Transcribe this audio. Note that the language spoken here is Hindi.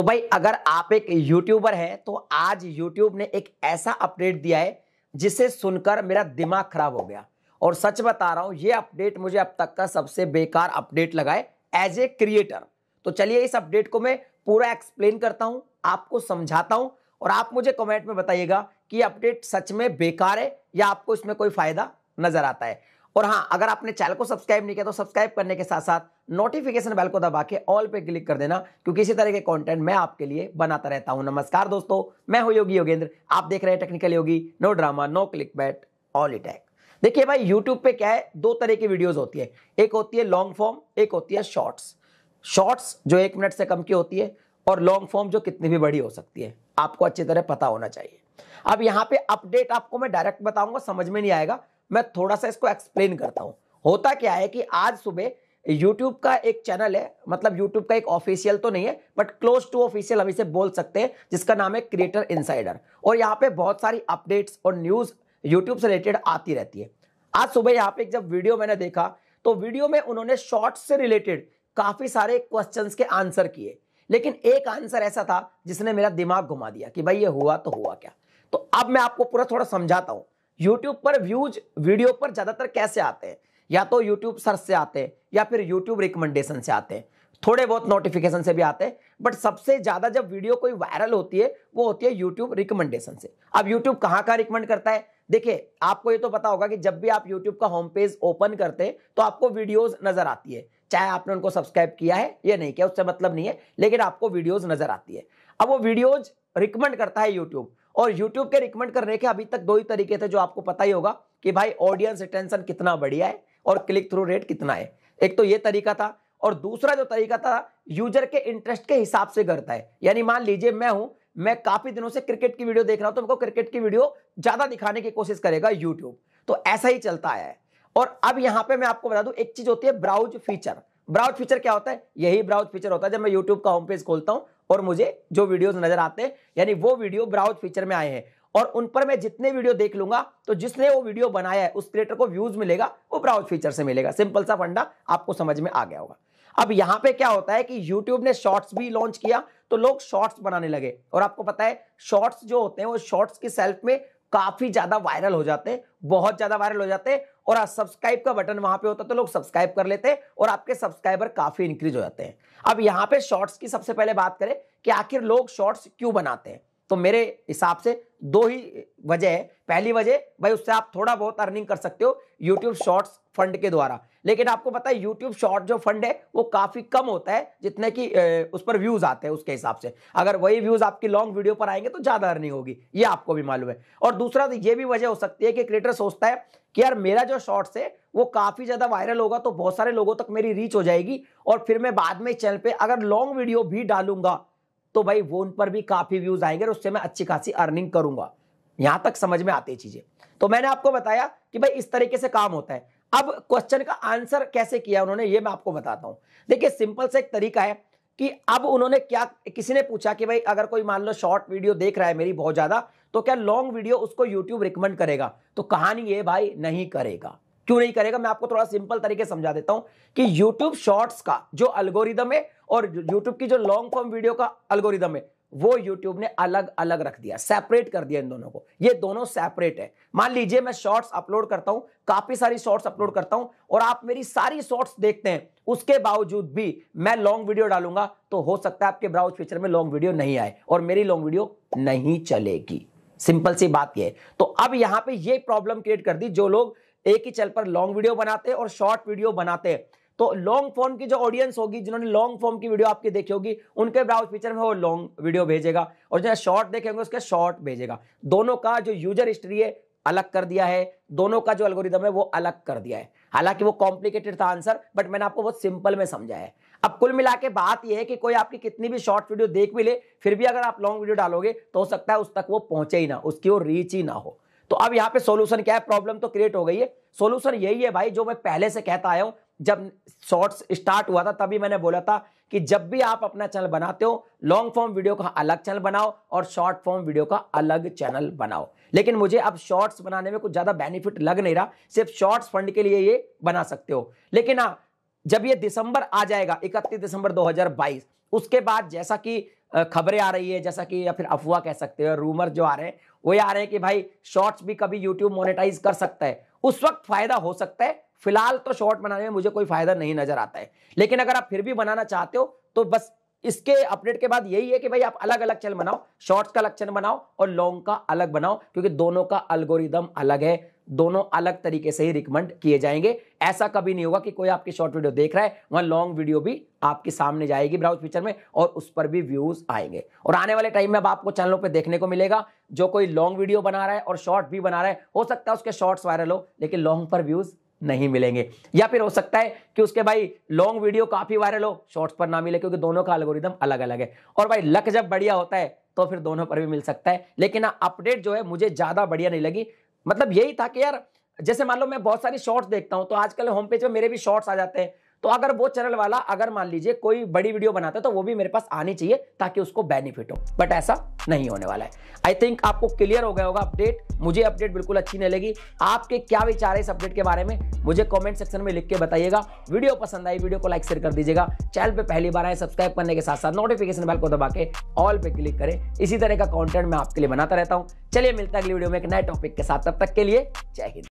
तो भाई अगर आप एक यूट्यूबर हैं तो आज यूट्यूब ने एक ऐसा अपडेट दिया है जिसे सुनकर मेरा दिमाग खराब हो गया और सच बता रहा हूं ये अपडेट मुझे अब तक का सबसे बेकार अपडेट लगा है एज ए क्रिएटर तो चलिए इस अपडेट को मैं पूरा एक्सप्लेन करता हूं आपको समझाता हूं और आप मुझे कमेंट में बताइएगा कि अपडेट सच में बेकार है या आपको इसमें कोई फायदा नजर आता है और हाँ अगर आपने चैनल को सब्सक्राइब नहीं किया तो सब्सक्राइब करने के साथ साथ नोटिफिकेशन बेल को दबा के ऑल पे क्लिक कर देना क्योंकि इसी तरह के कंटेंट मैं आपके लिए बनाता रहता हूं नमस्कार दोस्तों मैं हूं योगी योगेंद्र आप देख रहे हैं technical Yogi no drama no clickbait all इटैक देखिए भाई यूट्यूब पे क्या है दो तरह की वीडियोज होती है एक होती है लॉन्ग फॉर्म एक होती है शॉर्ट्स शॉर्ट्स जो एक मिनट से कम की होती है और लॉन्ग फॉर्म जो कितनी भी बड़ी हो सकती है आपको अच्छी तरह पता होना चाहिए अब यहां पे अपडेट आपको मैं डायरेक्ट बताऊंगा समझ में नहीं आएगा मैं थोड़ा सा इसको एक्सप्लेन करता हूँ होता क्या है कि आज सुबह यूट्यूब का एक चैनल है मतलब यूट्यूब का एक ऑफिशियल तो नहीं है बट क्लोज टू ऑफिशियल हम इसे बोल सकते हैं जिसका नाम है क्रिएटर इनसाइडर और यहाँ पे बहुत सारी अपडेट्स और न्यूज़ यूट्यूब से रिलेटेड आती रहती है आज सुबह यहाँ पे जब वीडियो मैंने देखा तो वीडियो में उन्होंने शॉर्ट्स से रिलेटेड काफ़ी सारे क्वेश्चन के आंसर किए लेकिन एक आंसर ऐसा था जिसने मेरा दिमाग घुमा दिया कि भाई ये हुआ तो हुआ क्या तो अब मैं आपको पूरा थोड़ा समझाता हूँ YouTube पर व्यूज वीडियो पर ज़्यादातर कैसे आते हैं या तो YouTube सर्च से आते हैं या फिर YouTube रिकमेंडेशन से आते हैं थोड़े बहुत नोटिफिकेशन से भी आते हैं बट सबसे ज़्यादा जब वीडियो कोई वायरल होती है वो होती है यूट्यूब रिकमेंडेशन से अब यूट्यूब कहाँ कहाँ रिकमेंड करता है देखिए आपको ये तो पता होगा कि जब भी आप YouTube का होम पेज ओपन करते हैं तो आपको वीडियोज नजर आती है चाहे आपने उनको सब्सक्राइब किया है या नहीं किया उससे मतलब नहीं है लेकिन आपको वीडियोज नजर आती है अब वो वीडियोज रिकमेंड करता है यूट्यूब और YouTube के रिकमेंड करने के अभी तक दो ही तरीके थे जो आपको पता ही होगा कि भाई ऑडियंस अटेंशन कितना बढ़िया है और क्लिक थ्रू रेट कितना है एक तो ये तरीका था और दूसरा जो तरीका था यूजर के इंटरेस्ट के हिसाब से करता है यानी मान लीजिए मैं हूं मैं काफी दिनों से क्रिकेट की वीडियो देख रहा हूं तो मेरे क्रिकेट की वीडियो ज्यादा दिखाने की कोशिश करेगा यूट्यूब तो ऐसा ही चलता आया है और अब यहां पे मैं आपको बता दूं एक चीज होती है ब्राउज फीचर ब्राउज फीचर क्या होता है यही ब्राउज फीचर होता है जब मैं यूट्यूब का होम पेज खोलता हूं और मुझे जो वीडियोस नजर आते हैं यानी वो वीडियो ब्राउज फीचर में आए हैं और उन पर मैं जितने वीडियो देख लूंगा तो जिसने वो वीडियो बनाया है उस क्रिएटर को व्यूज मिलेगा वो ब्राउज फीचर से मिलेगा सिंपल सा फंडा आपको समझ में आ गया होगा अब यहां पे क्या होता है कि YouTube ने शॉर्ट्स भी लॉन्च किया तो लोग शॉर्ट्स बनाने लगे और आपको पता है शॉर्ट्स जो होते हैं वो शॉर्ट्स की सेल्फ में काफी ज्यादा वायरल हो जाते हैं बहुत ज्यादा वायरल हो जाते हैं और सब्सक्राइब का बटन वहां पे होता तो लोग सब्सक्राइब कर लेते हैं और आपके सब्सक्राइबर काफी इंक्रीज हो जाते हैं अब यहाँ पे शॉर्ट्स की सबसे पहले बात करें कि आखिर लोग शॉर्ट्स क्यों बनाते हैं तो मेरे हिसाब से दो ही वजह है पहली वजह भाई उससे आप थोड़ा बहुत अर्निंग कर सकते हो यूट्यूब शॉर्ट्स फंड के द्वारा लेकिन आपको पता है यूट्यूब शॉर्ट जो फंड है वो काफी कम होता है जितने की उस पर व्यूज आते हैं उसके हिसाब से अगर वही व्यूज आपकी लॉन्ग वीडियो पर आएंगे तो ज्यादा अर्निंग होगी ये आपको भी मालूम है और दूसरा तो ये भी वजह हो सकती है कि क्रिएटर सोचता है कि यार मेरा जो शॉर्ट्स है वो काफी ज्यादा वायरल होगा तो बहुत सारे लोगों तक मेरी रीच हो जाएगी और फिर मैं बाद में चैनल पर अगर लॉन्ग वीडियो भी डालूंगा तो भाई वो उन पर भी काफ़ी व्यूज़ आएंगे और उससे मैं अच्छी खासी अर्निंग करूंगा यहां तक समझ में आती है चीज़ें तो मैंने आपको बताया कि भाई इस तरीके से काम होता है अब क्वेश्चन का आंसर कैसे किया उन्होंने ये मैं आपको बताता हूं देखिए सिंपल से एक तरीका है कि अब उन्होंने क्या किसी ने पूछा कि भाई अगर कोई मान लो शॉर्ट वीडियो देख रहा है मेरी बहुत ज़्यादा तो क्या लॉन्ग वीडियो उसको यूट्यूब रिकमेंड करेगा तो कहानी ये भाई नहीं करेगा क्यों नहीं करेगा मैं आपको थोड़ा सिंपल तरीके समझा देता हूं कि यूट्यूब शॉर्ट्स का जो अलगोरिदम है और यूट्यूब की जो लॉन्ग फॉर्म वीडियो का अलगोरिदम है वो YouTube ने अलग अलग रख दिया सेपरेट कर दिया इन दोनों को ये दोनों सेपरेट है मान लीजिए मैं शॉर्ट्स अपलोड करता हूं काफी सारी शॉर्ट्स अपलोड करता हूं और आप मेरी सारी शॉर्ट्स देखते हैं उसके बावजूद भी मैं लॉन्ग वीडियो डालूंगा तो हो सकता है आपके ब्राउज फीचर में लॉन्ग वीडियो नहीं आए और मेरी लॉन्ग वीडियो नहीं चलेगी सिंपल सी बात यह है तो अब यहां पर यह प्रॉब्लम क्रिएट कर दी जो लोग एक ही चैनल पर लॉन्ग वीडियो बनाते और शॉर्ट वीडियो बनाते तो लॉन्ग फॉर्म की जो ऑडियंस होगी जिन्होंने लॉन्ग फॉर्म की वीडियो आपकी देखी होगी उनके ब्राउज फीचर में वो लॉन्ग वीडियो भेजेगा और जो शॉर्ट देखेंगे उसके शॉर्ट भेजेगा दोनों का जो यूजर हिस्ट्री है अलग कर दिया है दोनों का जो एल्गोरिदम है वो अलग कर दिया है हालांकि वो कॉम्प्लिकेटेड था आंसर बट मैंने आपको बहुत सिंपल में समझा है अब कुल मिला के बात यह है कि कोई आपकी कितनी भी शॉर्ट वीडियो देख भी ले फिर भी अगर आप लॉन्ग वीडियो डालोगे तो हो सकता है उस तक वो पहुंचे ही ना उसकी वो रीच ही ना हो तो अब यहाँ पे सोल्यूशन क्या है प्रॉब्लम तो क्रिएट हो गई है सोल्यूशन यही है भाई जो मैं पहले से कहता आया हूं जब शॉर्ट्स स्टार्ट हुआ था तभी मैंने बोला था कि जब भी आप अपना चैनल बनाते हो लॉन्ग फॉर्म वीडियो का अलग चैनल बनाओ और शॉर्ट फॉर्म वीडियो का अलग चैनल बनाओ लेकिन मुझे अब शॉर्ट्स बनाने में कुछ ज़्यादा बेनिफिट लग नहीं रहा सिर्फ शॉर्ट्स फंड के लिए ये बना सकते हो लेकिन हाँ जब ये दिसंबर आ जाएगा इकतीस दिसंबर दो उसके बाद जैसा कि खबरें आ रही है जैसा कि या फिर अफवाह कह सकते हो रूमर जो आ रहे हैं वो आ रहे हैं कि भाई शॉर्ट्स भी कभी यूट्यूब मोनेटाइज कर सकता है उस वक्त फायदा हो सकता है फिलहाल तो शॉर्ट बनाने में मुझे कोई फायदा नहीं नजर आता है लेकिन अगर आप फिर भी बनाना चाहते हो तो बस इसके अपडेट के बाद यही है कि भाई आप अलग अलग चैनल बनाओ शॉर्ट्स का अलग चैनल बनाओ और लॉन्ग का अलग बनाओ क्योंकि दोनों का अल्गोरिदम अलग है दोनों अलग तरीके से ही रिकमेंड किए जाएंगे ऐसा कभी नहीं होगा कि कोई आपकी शॉर्ट वीडियो देख रहा है वहां लॉन्ग वीडियो भी आपके सामने जाएगी ब्राउज फीचर में और उस पर भी व्यूज आएंगे और आने वाले टाइम में अब आपको चैनलों पर देखने को मिलेगा जो कोई लॉन्ग वीडियो बना रहा है और शॉर्ट भी बना रहा है हो सकता है उसके शॉर्ट्स वायरल हो लेकिन लॉन्ग पर व्यूज नहीं मिलेंगे या फिर हो सकता है कि उसके भाई लॉन्ग वीडियो काफी वायरल हो शॉर्ट्स पर ना मिले क्योंकि दोनों का अलगोरिदम अलग अलग है और भाई लक जब बढ़िया होता है तो फिर दोनों पर भी मिल सकता है लेकिन अपडेट हाँ, जो है मुझे ज्यादा बढ़िया नहीं लगी मतलब यही था कि यार जैसे मान लो मैं बहुत सारी शॉर्ट्स देखता हूं तो आजकल होम पेज पर मेरे भी शॉर्ट्स आ जाते हैं तो अगर वो चैनल वाला अगर मान लीजिए कोई बड़ी वीडियो बनाता है तो वो भी मेरे पास आनी चाहिए ताकि उसको बेनिफिट हो बट ऐसा नहीं होने वाला है आई थिंक आपको क्लियर हो गया होगा अपडेट मुझे अपडेट बिल्कुल अच्छी नहीं लगी आपके क्या विचार है इस अपडेट के बारे में मुझे कमेंट सेक्शन में लिख के बताइएगा वीडियो पसंद आई वीडियो को लाइक शेयर कर दीजिएगा चैनल पे पहली बार आए सब्सक्राइब करने के साथ साथ नोटिफिकेशन बेल को दबा के ऑल पे क्लिक करें इसी तरह का कॉन्टेंट मैं आपके लिए बनाता रहता हूँ चलिए मिलता है अगली वीडियो में एक नए टॉपिक के साथ तब तक के लिए जय हिंद